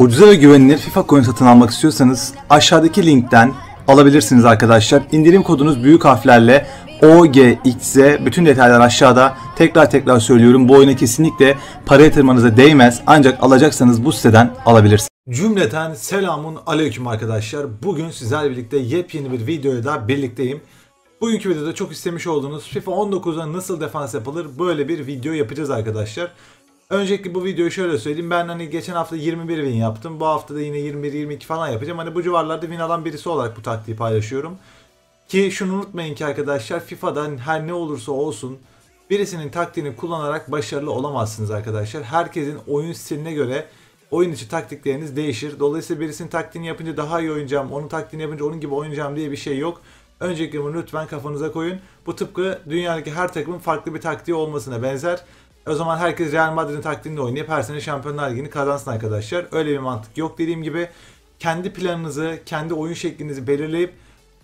Ucuza ve güvenilir FIFA coin satın almak istiyorsanız aşağıdaki linkten alabilirsiniz arkadaşlar. İndirim kodunuz büyük harflerle OGXZ bütün detaylar aşağıda. Tekrar tekrar söylüyorum bu oyuna kesinlikle para yatırmanıza değmez ancak alacaksanız bu siteden alabilirsiniz. Cümleten selamun aleyküm arkadaşlar. Bugün sizlerle birlikte yepyeni bir videoya da birlikteyim. Bugünkü videoda çok istemiş olduğunuz FIFA 19'a nasıl defans yapılır böyle bir video yapacağız arkadaşlar. Öncelikle bu videoyu şöyle söyleyeyim. Ben hani geçen hafta 21 win yaptım. Bu hafta da yine 21-22 falan yapacağım. Hani bu civarlarda win alan birisi olarak bu taktiği paylaşıyorum. Ki şunu unutmayın ki arkadaşlar FIFA'dan her ne olursa olsun birisinin taktiğini kullanarak başarılı olamazsınız arkadaşlar. Herkesin oyun stiline göre oyun içi taktikleriniz değişir. Dolayısıyla birisinin taktiğini yapınca daha iyi oynayacağım, onun taktiğini yapınca onun gibi oynayacağım diye bir şey yok. Öncelikle bunu lütfen kafanıza koyun. Bu tıpkı dünyadaki her takımın farklı bir taktiği olmasına benzer. O zaman herkes Real Madrid'in taktiğinde oynayıp her sene Şampiyonlar Ligi'ni kazansın arkadaşlar. Öyle bir mantık yok dediğim gibi. Kendi planınızı, kendi oyun şeklinizi belirleyip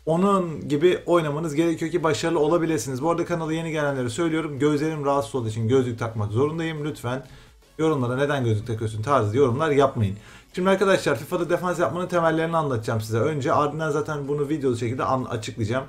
onun gibi oynamanız gerekiyor ki başarılı olabilirsiniz. Bu arada kanala yeni gelenlere söylüyorum. Gözlerim rahatsız olduğu için gözlük takmak zorundayım. Lütfen yorumlara neden gözlük takıyorsun tarzı yorumlar yapmayın. Şimdi arkadaşlar FIFA'da defans yapmanın temellerini anlatacağım size. Önce ardından zaten bunu videolu şekilde açıklayacağım.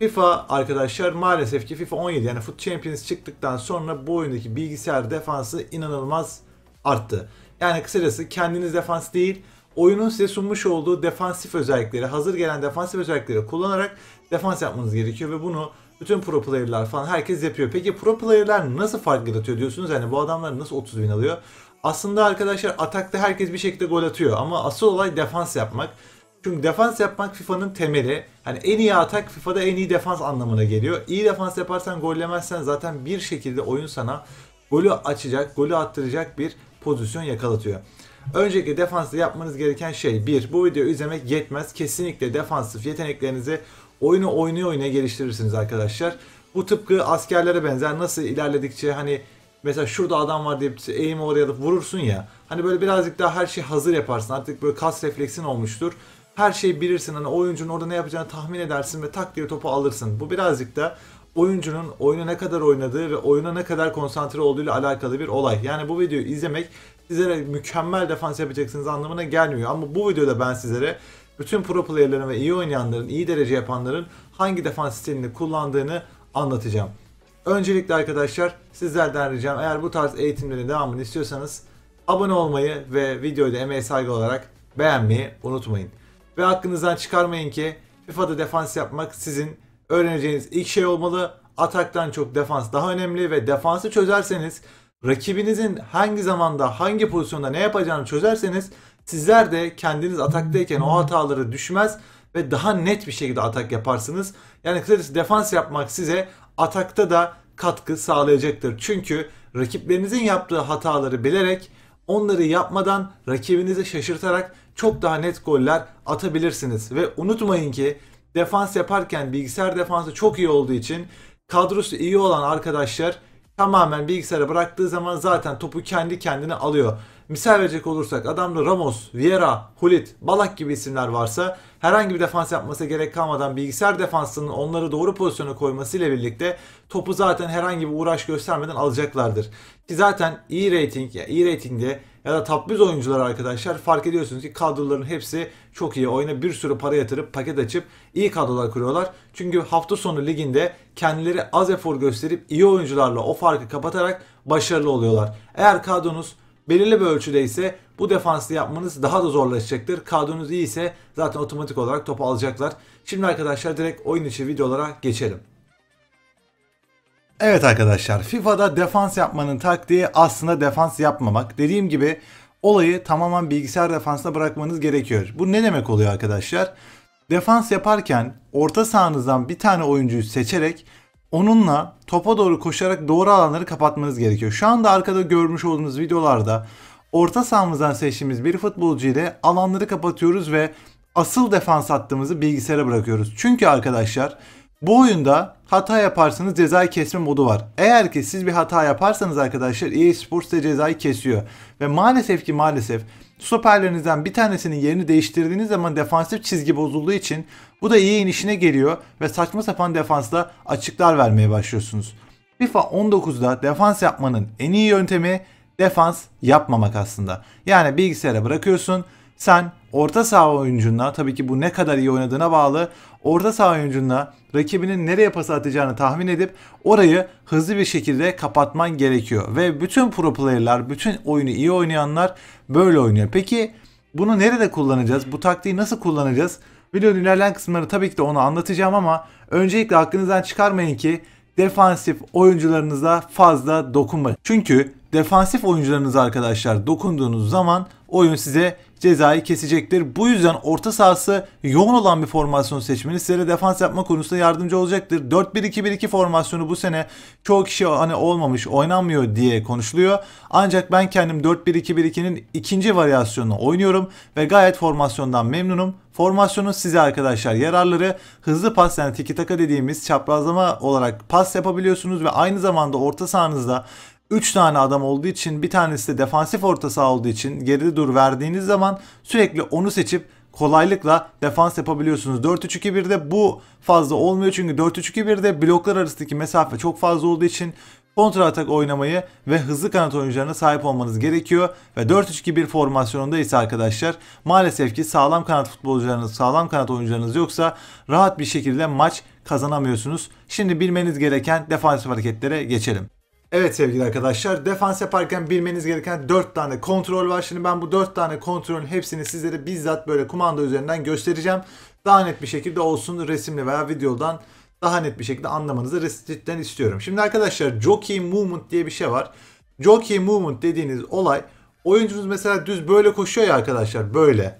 FIFA arkadaşlar maalesef ki FIFA 17 yani Foot Champions çıktıktan sonra bu oyundaki bilgisayar defansı inanılmaz arttı. Yani kısacası kendiniz defans değil oyunun size sunmuş olduğu defansif özellikleri, hazır gelen defansif özellikleri kullanarak defans yapmanız gerekiyor ve bunu bütün pro player'lar falan herkes yapıyor. Peki pro player'lar nasıl fark yaratıyor diyorsunuz? Yani bu adamlar nasıl 30 bin alıyor? Aslında arkadaşlar atakta herkes bir şekilde gol atıyor ama asıl olay defans yapmak. Çünkü defans yapmak FIFA'nın temeli. Hani en iyi atak FIFA'da en iyi defans anlamına geliyor. İyi defans yaparsan gollemezsen zaten bir şekilde oyun sana golü açacak, golü attıracak bir pozisyon yakalatıyor. Önceki defansı yapmanız gereken şey bir, Bu video izlemek yetmez. Kesinlikle defansif yeteneklerinizi oyunu oynuyor oynaya geliştirirsiniz arkadaşlar. Bu tıpkı askerlere benzer. Nasıl ilerledikçe hani mesela şurada adam var deyip eğimi oraya alıp vurursun ya. Hani böyle birazcık daha her şey hazır yaparsın. Artık böyle kas refleksin olmuştur her şeyi bilirsin. Hani oyuncunun orada ne yapacağını tahmin edersin ve tak diye topu alırsın. Bu birazcık da oyuncunun oyunu ne kadar oynadığı ve oyuna ne kadar konsantre olduğu ile alakalı bir olay. Yani bu videoyu izlemek sizlere mükemmel defans yapacaksınız anlamına gelmiyor. Ama bu videoda ben sizlere bütün pro player'ların ve iyi oynayanların, iyi derece yapanların hangi defans sistemini kullandığını anlatacağım. Öncelikle arkadaşlar sizlerden ricam eğer bu tarz eğitimlerin devamını istiyorsanız abone olmayı ve videoyu da emeğe saygı olarak beğenmeyi unutmayın. Ve hakkınızdan çıkarmayın ki FIFA'da defans yapmak sizin öğreneceğiniz ilk şey olmalı. Ataktan çok defans daha önemli ve defansı çözerseniz rakibinizin hangi zamanda hangi pozisyonda ne yapacağını çözerseniz sizler de kendiniz ataktayken o hataları düşmez ve daha net bir şekilde atak yaparsınız. Yani kısacası defans yapmak size atakta da katkı sağlayacaktır. Çünkü rakiplerinizin yaptığı hataları bilerek onları yapmadan rakibinizi şaşırtarak çok daha net goller atabilirsiniz. Ve unutmayın ki defans yaparken bilgisayar defansı çok iyi olduğu için kadrosu iyi olan arkadaşlar tamamen bilgisayara bıraktığı zaman zaten topu kendi kendine alıyor. Misal verecek olursak adamda Ramos, Vieira, Hulit, Balak gibi isimler varsa herhangi bir defans yapması gerek kalmadan bilgisayar defansının onları doğru pozisyona koyması ile birlikte topu zaten herhangi bir uğraş göstermeden alacaklardır. Ki zaten iyi rating ya iyi ratingde ya da top 100 oyuncular arkadaşlar fark ediyorsunuz ki kadroların hepsi çok iyi. Oyuna bir sürü para yatırıp paket açıp iyi kadrolar kuruyorlar. Çünkü hafta sonu liginde kendileri az efor gösterip iyi oyuncularla o farkı kapatarak başarılı oluyorlar. Eğer kadronuz belirli bir ölçüde ise bu defansı yapmanız daha da zorlaşacaktır. Kadronuz iyi ise zaten otomatik olarak topu alacaklar. Şimdi arkadaşlar direkt oyun içi videolara geçelim. Evet arkadaşlar FIFA'da defans yapmanın taktiği aslında defans yapmamak. Dediğim gibi olayı tamamen bilgisayar defansına bırakmanız gerekiyor. Bu ne demek oluyor arkadaşlar? Defans yaparken orta sahanızdan bir tane oyuncuyu seçerek onunla topa doğru koşarak doğru alanları kapatmanız gerekiyor. Şu anda arkada görmüş olduğunuz videolarda orta sahamızdan seçtiğimiz bir futbolcu ile alanları kapatıyoruz ve asıl defans hattımızı bilgisayara bırakıyoruz. Çünkü arkadaşlar bu oyunda hata yaparsanız cezayı kesme modu var. Eğer ki siz bir hata yaparsanız arkadaşlar EA Sports size cezayı kesiyor. Ve maalesef ki maalesef stoperlerinizden bir tanesinin yerini değiştirdiğiniz zaman defansif çizgi bozulduğu için bu da EA'in işine geliyor ve saçma sapan defansta açıklar vermeye başlıyorsunuz. FIFA 19'da defans yapmanın en iyi yöntemi defans yapmamak aslında. Yani bilgisayara bırakıyorsun sen orta saha oyuncuna tabii ki bu ne kadar iyi oynadığına bağlı orta saha oyuncunla rakibinin nereye pas atacağını tahmin edip orayı hızlı bir şekilde kapatman gerekiyor. Ve bütün pro player'lar, bütün oyunu iyi oynayanlar böyle oynuyor. Peki bunu nerede kullanacağız? Bu taktiği nasıl kullanacağız? Videonun ilerleyen kısımları tabii ki de onu anlatacağım ama öncelikle aklınızdan çıkarmayın ki defansif oyuncularınıza fazla dokunmayın. Çünkü defansif oyuncularınız arkadaşlar dokunduğunuz zaman oyun size cezayı kesecektir. Bu yüzden orta sahası yoğun olan bir formasyon seçmeniz size defans yapma konusunda yardımcı olacaktır. 4-1-2-1-2 formasyonu bu sene çoğu kişi hani olmamış, oynanmıyor diye konuşuluyor. Ancak ben kendim 4-1-2-1-2'nin ikinci varyasyonunu oynuyorum ve gayet formasyondan memnunum. Formasyonun size arkadaşlar yararları hızlı pas yani tiki taka dediğimiz çaprazlama olarak pas yapabiliyorsunuz ve aynı zamanda orta sahanızda 3 tane adam olduğu için bir tanesi de defansif orta saha olduğu için geride dur verdiğiniz zaman sürekli onu seçip kolaylıkla defans yapabiliyorsunuz. 4-3-2-1'de bu fazla olmuyor çünkü 4-3-2-1'de bloklar arasındaki mesafe çok fazla olduğu için kontra atak oynamayı ve hızlı kanat oyuncularına sahip olmanız gerekiyor. Ve 4-3-2-1 formasyonunda ise arkadaşlar maalesef ki sağlam kanat futbolcularınız, sağlam kanat oyuncularınız yoksa rahat bir şekilde maç kazanamıyorsunuz. Şimdi bilmeniz gereken defansif hareketlere geçelim. Evet sevgili arkadaşlar defans yaparken bilmeniz gereken 4 tane kontrol var. Şimdi ben bu 4 tane kontrolün hepsini sizlere bizzat böyle kumanda üzerinden göstereceğim. Daha net bir şekilde olsun resimli veya videodan daha net bir şekilde anlamanızı cidden istiyorum. Şimdi arkadaşlar jockey movement diye bir şey var. Jockey movement dediğiniz olay oyuncunuz mesela düz böyle koşuyor ya arkadaşlar böyle.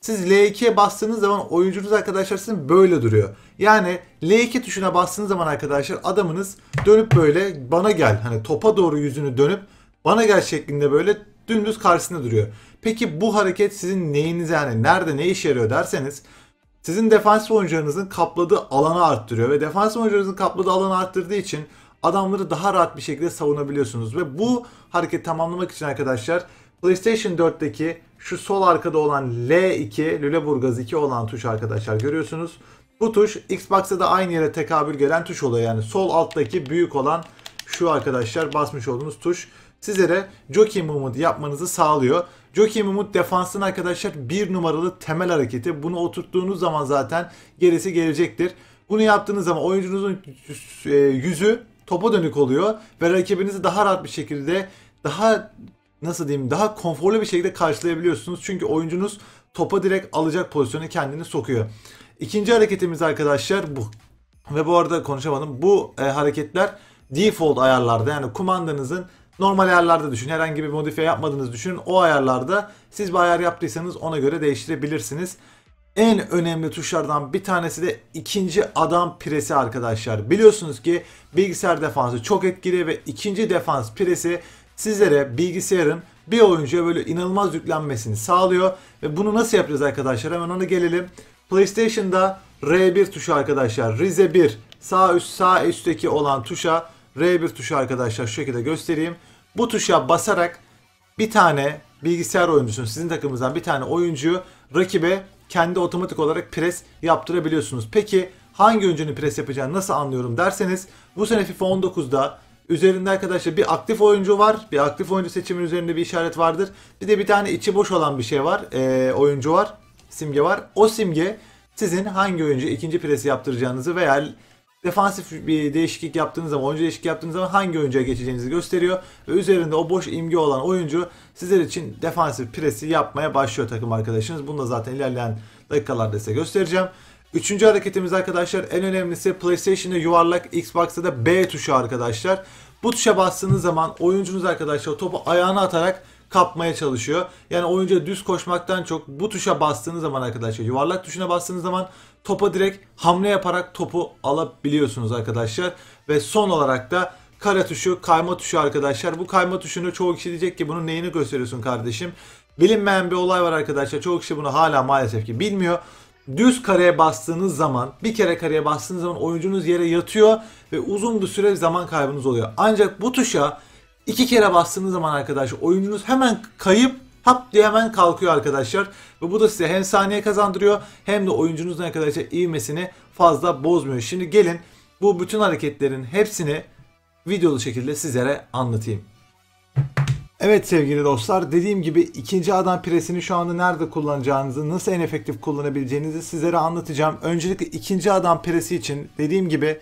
Siz L2'ye bastığınız zaman oyuncunuz arkadaşlar sizin böyle duruyor. Yani L2 tuşuna bastığınız zaman arkadaşlar adamınız dönüp böyle bana gel hani topa doğru yüzünü dönüp bana gel şeklinde böyle dümdüz karşısında duruyor. Peki bu hareket sizin neyinize yani nerede ne işe yarıyor derseniz sizin defans oyuncularınızın kapladığı alanı arttırıyor ve defans oyuncularınızın kapladığı alanı arttırdığı için adamları daha rahat bir şekilde savunabiliyorsunuz ve bu hareketi tamamlamak için arkadaşlar PlayStation 4'teki şu sol arkada olan L2, Lüleburgaz 2 olan tuş arkadaşlar görüyorsunuz. Bu tuş Xbox'ta da aynı yere tekabül gelen tuş oluyor. Yani sol alttaki büyük olan şu arkadaşlar basmış olduğunuz tuş size de Jockey Movement yapmanızı sağlıyor. Jockey Movement defansın arkadaşlar bir numaralı temel hareketi. Bunu oturttuğunuz zaman zaten gerisi gelecektir. Bunu yaptığınız zaman oyuncunuzun e, yüzü topa dönük oluyor ve rakibinizi daha rahat bir şekilde daha nasıl diyeyim daha konforlu bir şekilde karşılayabiliyorsunuz. Çünkü oyuncunuz topa direkt alacak pozisyonu kendini sokuyor. İkinci hareketimiz arkadaşlar bu. Ve bu arada konuşamadım. Bu e, hareketler default ayarlarda yani kumandanızın normal ayarlarda düşün. Herhangi bir modifiye yapmadığınızı düşünün. O ayarlarda siz bir ayar yaptıysanız ona göre değiştirebilirsiniz. En önemli tuşlardan bir tanesi de ikinci adam presi arkadaşlar. Biliyorsunuz ki bilgisayar defansı çok etkili ve ikinci defans presi sizlere bilgisayarın bir oyuncuya böyle inanılmaz yüklenmesini sağlıyor. Ve bunu nasıl yapacağız arkadaşlar? Hemen ona gelelim. PlayStation'da R1 tuşu arkadaşlar. Rize 1 sağ üst sağ üstteki olan tuşa R1 tuşu arkadaşlar şu şekilde göstereyim. Bu tuşa basarak bir tane bilgisayar oyuncusunun sizin takımınızdan bir tane oyuncuyu rakibe kendi otomatik olarak pres yaptırabiliyorsunuz. Peki hangi oyuncunun pres yapacağını nasıl anlıyorum derseniz bu sene FIFA 19'da Üzerinde arkadaşlar bir aktif oyuncu var. Bir aktif oyuncu seçimin üzerinde bir işaret vardır. Bir de bir tane içi boş olan bir şey var. E, oyuncu var. Simge var. O simge sizin hangi oyuncu ikinci presi yaptıracağınızı veya defansif bir değişiklik yaptığınız zaman, oyuncu değişiklik yaptığınız zaman hangi oyuncuya geçeceğinizi gösteriyor. Ve üzerinde o boş imge olan oyuncu sizler için defansif presi yapmaya başlıyor takım arkadaşınız. Bunu da zaten ilerleyen dakikalarda size göstereceğim. Üçüncü hareketimiz arkadaşlar en önemlisi PlayStation'da yuvarlak, Xbox'ta da B tuşu arkadaşlar. Bu tuşa bastığınız zaman oyuncunuz arkadaşlar topu ayağına atarak kapmaya çalışıyor. Yani oyuncu düz koşmaktan çok bu tuşa bastığınız zaman arkadaşlar yuvarlak tuşuna bastığınız zaman topa direkt hamle yaparak topu alabiliyorsunuz arkadaşlar. Ve son olarak da Kara tuşu, kayma tuşu arkadaşlar. Bu kayma tuşunu çoğu kişi diyecek ki bunun neyini gösteriyorsun kardeşim? Bilinmeyen bir olay var arkadaşlar. Çoğu kişi bunu hala maalesef ki bilmiyor düz kareye bastığınız zaman bir kere kareye bastığınız zaman oyuncunuz yere yatıyor ve uzun bir süre zaman kaybınız oluyor. Ancak bu tuşa iki kere bastığınız zaman arkadaşlar oyuncunuz hemen kayıp hap diye hemen kalkıyor arkadaşlar. Ve bu da size hem saniye kazandırıyor hem de oyuncunuzun arkadaşlar ivmesini fazla bozmuyor. Şimdi gelin bu bütün hareketlerin hepsini videolu şekilde sizlere anlatayım. Evet sevgili dostlar dediğim gibi ikinci adam piresini şu anda nerede kullanacağınızı nasıl en efektif kullanabileceğinizi sizlere anlatacağım. Öncelikle ikinci adam piresi için dediğim gibi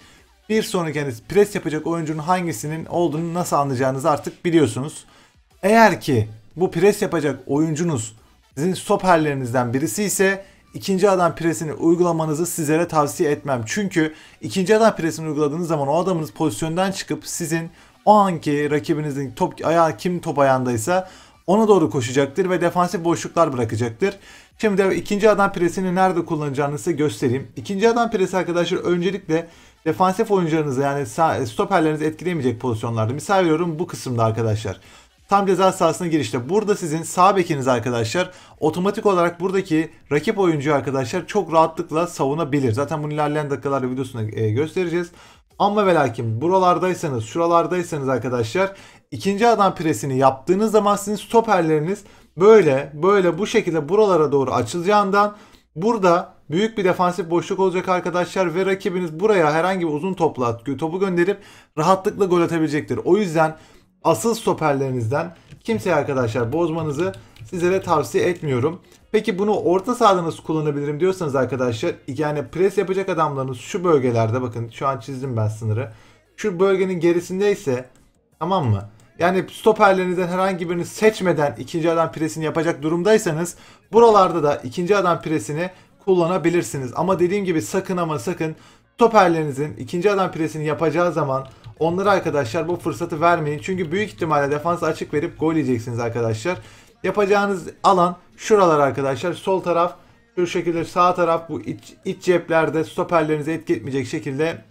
bir sonraki yani pres yapacak oyuncunun hangisinin olduğunu nasıl anlayacağınızı artık biliyorsunuz. Eğer ki bu pres yapacak oyuncunuz sizin stoperlerinizden birisi ise ikinci adam presini uygulamanızı sizlere tavsiye etmem. Çünkü ikinci adam presini uyguladığınız zaman o adamınız pozisyondan çıkıp sizin o anki rakibinizin top ayağı kim top ayağındaysa ona doğru koşacaktır ve defansif boşluklar bırakacaktır. Şimdi ikinci adam presini nerede kullanacağını size göstereyim. İkinci adam presi arkadaşlar öncelikle defansif oyuncularınızı yani stoperlerinizi etkilemeyecek pozisyonlarda. Misal veriyorum bu kısımda arkadaşlar. Tam ceza sahasına girişte. Burada sizin sağ bekiniz arkadaşlar otomatik olarak buradaki rakip oyuncu arkadaşlar çok rahatlıkla savunabilir. Zaten bunu ilerleyen dakikalarda videosunda e, göstereceğiz. Ama ve lakin buralardaysanız, şuralardaysanız arkadaşlar ikinci adam presini yaptığınız zaman sizin stoperleriniz böyle böyle bu şekilde buralara doğru açılacağından burada büyük bir defansif boşluk olacak arkadaşlar ve rakibiniz buraya herhangi bir uzun topla topu gönderip rahatlıkla gol atabilecektir. O yüzden asıl stoperlerinizden kimseye arkadaşlar bozmanızı sizlere tavsiye etmiyorum. Peki bunu orta sahada nasıl kullanabilirim diyorsanız arkadaşlar yani pres yapacak adamlarınız şu bölgelerde bakın şu an çizdim ben sınırı. Şu bölgenin gerisindeyse tamam mı? Yani stoperlerinizden herhangi birini seçmeden ikinci adam presini yapacak durumdaysanız buralarda da ikinci adam presini kullanabilirsiniz. Ama dediğim gibi sakın ama sakın stoperlerinizin ikinci adam presini yapacağı zaman Onlara arkadaşlar bu fırsatı vermeyin. Çünkü büyük ihtimalle defansı açık verip gol yiyeceksiniz arkadaşlar. Yapacağınız alan şuralar arkadaşlar. Sol taraf şu şekilde sağ taraf bu iç, iç ceplerde stoperlerinize etki etmeyecek şekilde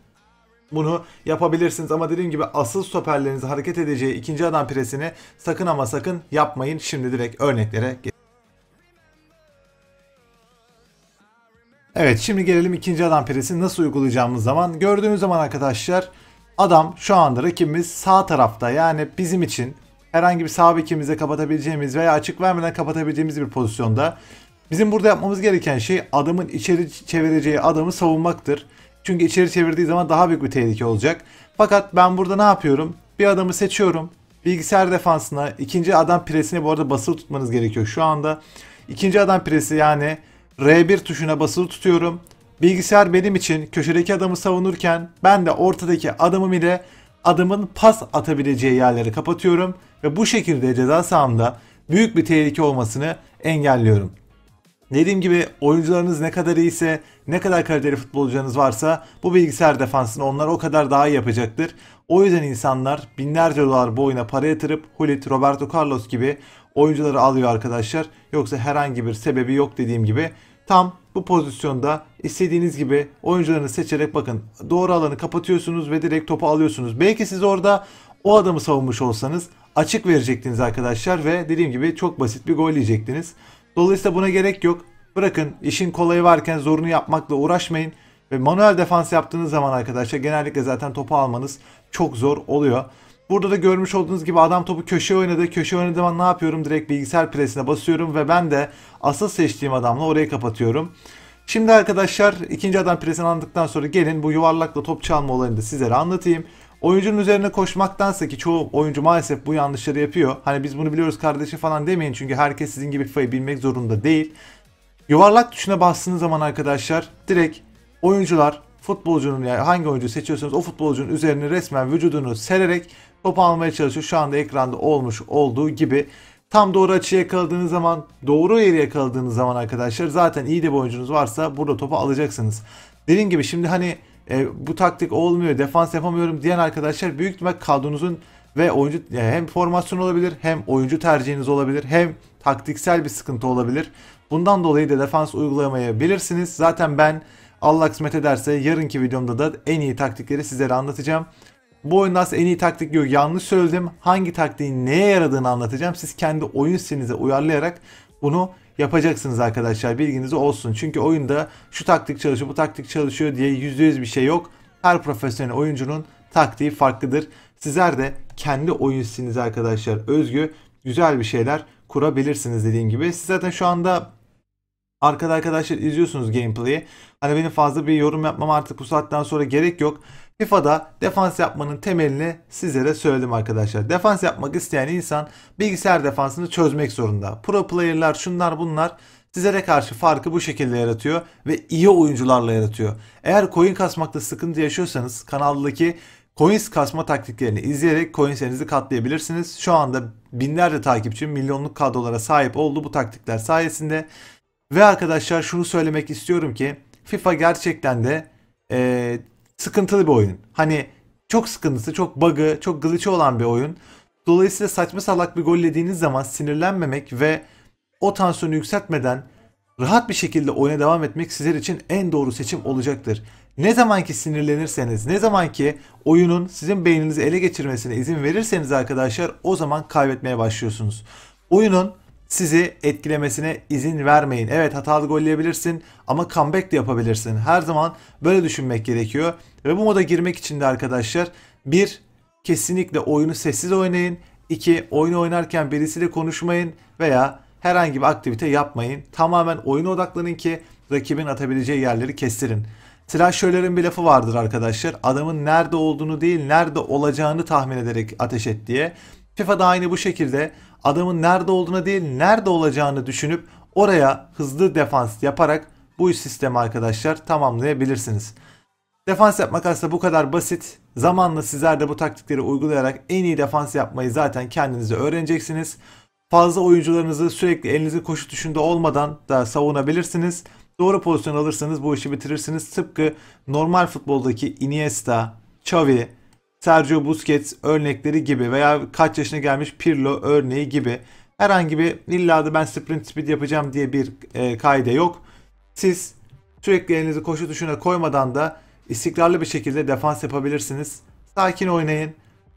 bunu yapabilirsiniz ama dediğim gibi asıl stoperlerinizi hareket edeceği ikinci adam presini sakın ama sakın yapmayın. Şimdi direkt örneklere Evet şimdi gelelim ikinci adam presini nasıl uygulayacağımız zaman. Gördüğünüz zaman arkadaşlar Adam şu anda rakibimiz sağ tarafta yani bizim için herhangi bir sağ bekimize kapatabileceğimiz veya açık vermeden kapatabileceğimiz bir pozisyonda. Bizim burada yapmamız gereken şey adamın içeri çevireceği adamı savunmaktır. Çünkü içeri çevirdiği zaman daha büyük bir tehlike olacak. Fakat ben burada ne yapıyorum? Bir adamı seçiyorum. Bilgisayar defansına, ikinci adam presine bu arada basılı tutmanız gerekiyor şu anda. İkinci adam presi yani R1 tuşuna basılı tutuyorum. Bilgisayar benim için köşedeki adamı savunurken ben de ortadaki adamım ile adamın pas atabileceği yerleri kapatıyorum ve bu şekilde ceza sahamda büyük bir tehlike olmasını engelliyorum. Dediğim gibi oyuncularınız ne kadar iyiyse, ne kadar kaliteli futbolcularınız varsa bu bilgisayar defansını onlar o kadar daha iyi yapacaktır. O yüzden insanlar binlerce dolar bu oyuna para yatırıp Hulit, Roberto Carlos gibi oyuncuları alıyor arkadaşlar. Yoksa herhangi bir sebebi yok dediğim gibi tam bu pozisyonda istediğiniz gibi oyuncularını seçerek bakın doğru alanı kapatıyorsunuz ve direkt topu alıyorsunuz. Belki siz orada o adamı savunmuş olsanız açık verecektiniz arkadaşlar ve dediğim gibi çok basit bir gol yiyecektiniz. Dolayısıyla buna gerek yok. Bırakın işin kolayı varken zorunu yapmakla uğraşmayın. Ve manuel defans yaptığınız zaman arkadaşlar genellikle zaten topu almanız çok zor oluyor. Burada da görmüş olduğunuz gibi adam topu köşe oynadı. Köşe oynadığı zaman ne yapıyorum? Direkt bilgisayar presine basıyorum ve ben de asıl seçtiğim adamla orayı kapatıyorum. Şimdi arkadaşlar ikinci adam presini anladıktan sonra gelin bu yuvarlakla top çalma olayını da sizlere anlatayım. Oyuncunun üzerine koşmaktansa ki çoğu oyuncu maalesef bu yanlışları yapıyor. Hani biz bunu biliyoruz kardeşi falan demeyin çünkü herkes sizin gibi FIFA'yı bilmek zorunda değil. Yuvarlak tuşuna bastığınız zaman arkadaşlar direkt oyuncular futbolcunun yani hangi oyuncu seçiyorsanız o futbolcunun üzerine resmen vücudunu sererek topu almaya çalışıyor. Şu anda ekranda olmuş olduğu gibi. Tam doğru açıya yakaladığınız zaman, doğru yeri yakaladığınız zaman arkadaşlar zaten iyi de bir oyuncunuz varsa burada topu alacaksınız. Dediğim gibi şimdi hani e, bu taktik olmuyor, defans yapamıyorum diyen arkadaşlar büyük ihtimal kadronuzun ve oyuncu yani e, hem formasyon olabilir, hem oyuncu tercihiniz olabilir, hem taktiksel bir sıkıntı olabilir. Bundan dolayı da defans uygulamayabilirsiniz. Zaten ben Allah kısmet ederse yarınki videomda da en iyi taktikleri sizlere anlatacağım. Bu oyunda aslında en iyi taktik yok yanlış söyledim. Hangi taktiğin neye yaradığını anlatacağım. Siz kendi oyun stilinize uyarlayarak bunu yapacaksınız arkadaşlar bilginiz olsun. Çünkü oyunda şu taktik çalışıyor bu taktik çalışıyor diye %100 bir şey yok. Her profesyonel oyuncunun taktiği farklıdır. Sizler de kendi oyun stilinize arkadaşlar özgü güzel bir şeyler kurabilirsiniz dediğim gibi. Siz zaten şu anda Arkada arkadaşlar izliyorsunuz gameplay'i. Hani benim fazla bir yorum yapmam artık bu saatten sonra gerek yok. FIFA'da defans yapmanın temelini sizlere söyledim arkadaşlar. Defans yapmak isteyen insan bilgisayar defansını çözmek zorunda. Pro player'lar şunlar bunlar sizlere karşı farkı bu şekilde yaratıyor ve iyi oyuncularla yaratıyor. Eğer coin kasmakta sıkıntı yaşıyorsanız kanaldaki coin kasma taktiklerini izleyerek coin serinizi katlayabilirsiniz. Şu anda binlerce takipçi milyonluk kadrolara sahip oldu bu taktikler sayesinde. Ve arkadaşlar şunu söylemek istiyorum ki FIFA gerçekten de e, sıkıntılı bir oyun. Hani çok sıkıntısı, çok bug'ı, çok glitch'i olan bir oyun. Dolayısıyla saçma salak bir gol yediğiniz zaman sinirlenmemek ve o tansiyonu yükseltmeden rahat bir şekilde oyuna devam etmek sizler için en doğru seçim olacaktır. Ne zaman ki sinirlenirseniz, ne zaman ki oyunun sizin beyninizi ele geçirmesine izin verirseniz arkadaşlar o zaman kaybetmeye başlıyorsunuz. Oyunun sizi etkilemesine izin vermeyin. Evet hatalı golleyebilirsin ama comeback de yapabilirsin. Her zaman böyle düşünmek gerekiyor. Ve bu moda girmek için de arkadaşlar bir kesinlikle oyunu sessiz oynayın. 2. Oyunu oynarken birisiyle konuşmayın veya herhangi bir aktivite yapmayın. Tamamen oyuna odaklanın ki rakibin atabileceği yerleri kestirin. Trashörlerin bir lafı vardır arkadaşlar. Adamın nerede olduğunu değil nerede olacağını tahmin ederek ateş et diye. FIFA da aynı bu şekilde adamın nerede olduğuna değil nerede olacağını düşünüp oraya hızlı defans yaparak bu sistemi arkadaşlar tamamlayabilirsiniz. Defans yapmak aslında bu kadar basit. Zamanla sizler de bu taktikleri uygulayarak en iyi defans yapmayı zaten kendinize öğreneceksiniz. Fazla oyuncularınızı sürekli elinizin koşu düşünde olmadan da savunabilirsiniz. Doğru pozisyon alırsanız bu işi bitirirsiniz. Tıpkı normal futboldaki Iniesta, Xavi, Sergio Busquets örnekleri gibi veya kaç yaşına gelmiş Pirlo örneği gibi herhangi bir illa da ben sprint speed yapacağım diye bir e, kaide yok. Siz sürekli elinizi koşu tuşuna koymadan da istikrarlı bir şekilde defans yapabilirsiniz. Sakin oynayın,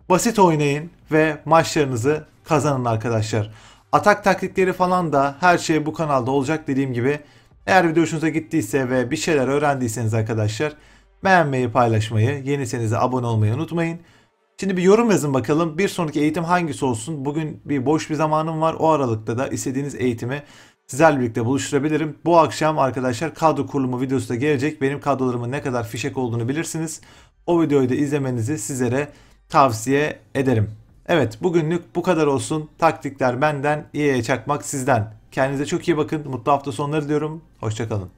basit oynayın ve maçlarınızı kazanın arkadaşlar. Atak taktikleri falan da her şey bu kanalda olacak dediğim gibi. Eğer video hoşunuza gittiyse ve bir şeyler öğrendiyseniz arkadaşlar Beğenmeyi, paylaşmayı, yeniyseniz abone olmayı unutmayın. Şimdi bir yorum yazın bakalım. Bir sonraki eğitim hangisi olsun? Bugün bir boş bir zamanım var. O aralıkta da istediğiniz eğitimi sizlerle birlikte buluşturabilirim. Bu akşam arkadaşlar kadro kurulumu videosu da gelecek. Benim kadrolarımın ne kadar fişek olduğunu bilirsiniz. O videoyu da izlemenizi sizlere tavsiye ederim. Evet bugünlük bu kadar olsun. Taktikler benden, iyiye çakmak sizden. Kendinize çok iyi bakın. Mutlu hafta sonları diyorum. Hoşçakalın.